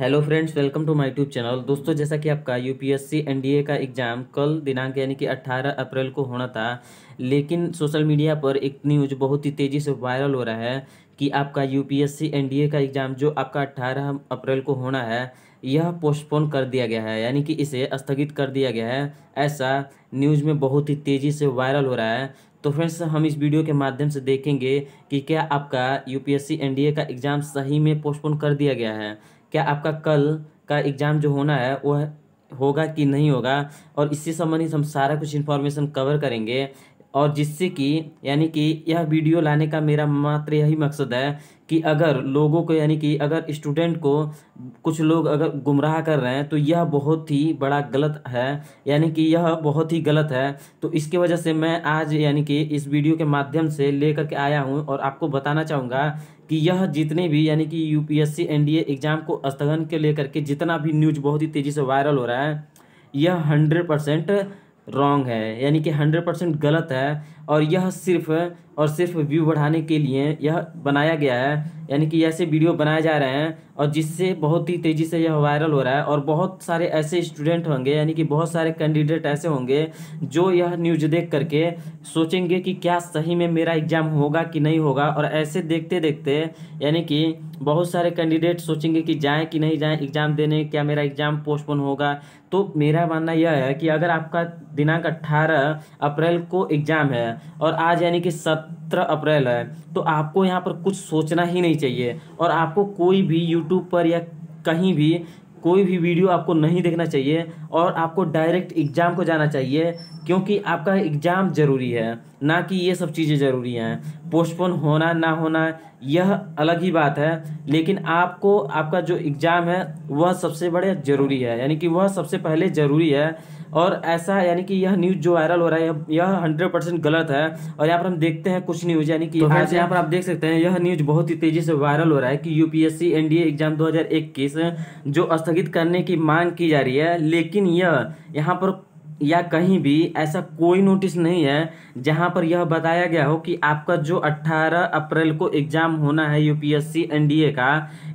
hello friends welcome to my YouTube channel दोस्तों जैसा कि आपका यूपीएससी एनडीए का एग्ज़ाम कल दिनांक यानी कि 18 अप्रैल को होना था लेकिन सोशल मीडिया पर एक न्यूज बहुत ही तेज़ी से वायरल हो रहा है कि आपका यूपीएससी एनडीए का एग्ज़ाम जो आपका 18 अप्रैल को होना है यह पोस्टपोन कर दिया गया है यानी कि इसे स्थगित कर दिया गया है ऐसा न्यूज़ में बहुत ही तेज़ी से वायरल हो रहा है तो फ्रेंड्स हम इस वीडियो के माध्यम से देखेंगे कि क्या आपका यूपीएससी एनडीए का एग्ज़ाम सही में पोस्टपोन कर दिया गया है क्या आपका कल का एग्ज़ाम जो होना है वह होगा कि नहीं होगा और इससे संबंधित हम सारा कुछ इन्फॉर्मेशन कवर करेंगे और जिससे कि यानी कि यह वीडियो लाने का मेरा मात्र यही मकसद है कि अगर लोगों को यानी कि अगर स्टूडेंट को कुछ लोग अगर गुमराह कर रहे हैं तो यह बहुत ही बड़ा गलत है यानी कि यह बहुत ही गलत है तो इसके वजह से मैं आज यानी कि इस वीडियो के माध्यम से लेकर के आया हूँ और आपको बताना चाहूँगा कि यह जितने भी यानी कि यू पी एग्ज़ाम को स्थगन के लेकर के जितना भी न्यूज बहुत ही तेज़ी से वायरल हो रहा है यह हंड्रेड परसेंट रॉन्ग है यानी कि हंड्रेड परसेंट गलत है और यह सिर्फ और सिर्फ व्यू बढ़ाने के लिए यह बनाया गया है यानी कि ऐसे वीडियो बनाए जा रहे हैं और जिससे बहुत ही तेज़ी से यह वायरल हो रहा है और बहुत सारे ऐसे स्टूडेंट होंगे यानी कि बहुत सारे कैंडिडेट ऐसे होंगे जो यह न्यूज देख करके सोचेंगे कि क्या सही में मेरा एग्ज़ाम होगा कि नहीं होगा और ऐसे देखते देखते यानी कि बहुत सारे कैंडिडेट सोचेंगे कि जाएँ कि नहीं जाएँ एग्ज़ाम देने क्या मेरा एग्ज़ाम पोस्टपोन होगा तो मेरा मानना यह है कि अगर आपका दिनांक अट्ठारह अप्रैल को एग्ज़ाम है और आज यानी कि सत्रह अप्रैल है तो आपको यहाँ पर कुछ सोचना ही नहीं चाहिए और आपको कोई भी यूट्यूब पर या कहीं भी कोई भी वीडियो आपको नहीं देखना चाहिए और आपको डायरेक्ट एग्ज़ाम को जाना चाहिए क्योंकि आपका एग्ज़ाम ज़रूरी है ना कि ये सब चीज़ें ज़रूरी हैं पोस्टपोन होना ना होना यह अलग ही बात है लेकिन आपको आपका जो एग्ज़ाम है वह सबसे बड़े ज़रूरी है यानी कि वह सबसे पहले ज़रूरी है और ऐसा यानी कि यह न्यूज़ जो वायरल हो रहा है यह हंड्रेड परसेंट गलत है और यहाँ पर हम देखते हैं कुछ न्यूज़ यानी कि तो आज यहाँ पर आप देख सकते हैं यह न्यूज़ बहुत ही तेज़ी से वायरल हो रहा है कि यूपीएससी एनडीए एग्ज़ाम 2021 जो स्थगित करने की मांग की जा रही है लेकिन यह यहाँ पर या कहीं भी ऐसा कोई नोटिस नहीं है जहां पर यह बताया गया हो कि आपका जो 18 अप्रैल को एग्ज़ाम होना है यूपीएससी एनडीए का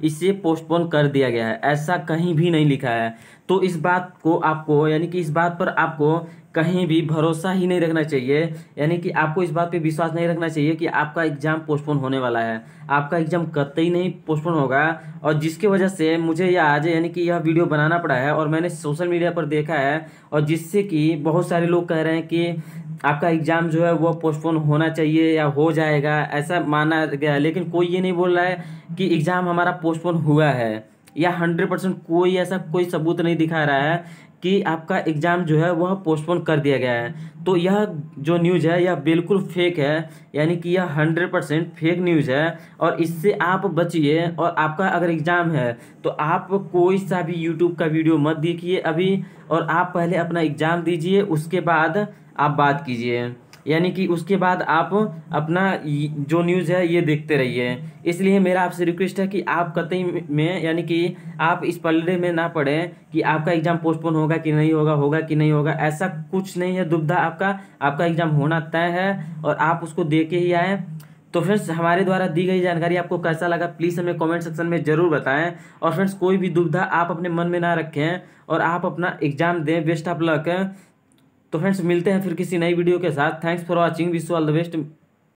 इसे पोस्टपोन कर दिया गया है ऐसा कहीं भी नहीं लिखा है तो इस बात को आपको यानी कि इस बात पर आपको कहीं भी भरोसा ही नहीं रखना चाहिए यानी कि आपको इस बात पे विश्वास नहीं रखना चाहिए कि आपका एग्ज़ाम पोस्टपोन होने वाला है आपका एग्ज़ाम कतई नहीं पोस्टपोन होगा और जिसकी वजह से मुझे यह आज यानी कि यह वीडियो बनाना पड़ा है और मैंने सोशल मीडिया पर देखा है और जिससे कि बहुत सारे लोग कह रहे हैं कि आपका एग्ज़ाम जो है वो पोस्टपोन होना चाहिए या हो जाएगा ऐसा माना गया लेकिन कोई ये नहीं बोल रहा है कि एग्ज़ाम हमारा पोस्टपोन हुआ है या हंड्रेड परसेंट कोई ऐसा कोई सबूत नहीं दिखा रहा है कि आपका एग्ज़ाम जो है वह पोस्टपोन कर दिया गया है तो यह जो न्यूज़ है यह बिल्कुल फेक है यानी कि यह हंड्रेड परसेंट फेक न्यूज़ है और इससे आप बचिए और आपका अगर एग्ज़ाम है तो आप कोई सा भी यूट्यूब का वीडियो मत देखिए अभी और आप पहले अपना एग्ज़ाम दीजिए उसके बाद आप बात कीजिए यानी कि उसके बाद आप अपना जो न्यूज़ है ये देखते रहिए इसलिए मेरा आपसे रिक्वेस्ट है कि आप कतई में यानी कि आप इस पलड़े में ना पढ़ें कि आपका एग्ज़ाम पोस्टपोन होगा कि नहीं होगा होगा कि नहीं होगा ऐसा कुछ नहीं है दुविधा आपका आपका एग्ज़ाम होना तय है और आप उसको दे के ही आएँ तो फ्रेंड्स हमारे द्वारा दी गई जानकारी आपको कैसा लगा प्लीज़ हमें कमेंट सेक्शन में ज़रूर बताएं और फ्रेंड्स कोई भी दुविधा आप अपने मन में ना रखें और आप अपना एग्ज़ाम दें बेस्ट ऑफ लक तो फ्रेंड्स मिलते हैं फिर किसी नई वीडियो के साथ thanks for watching wish all the best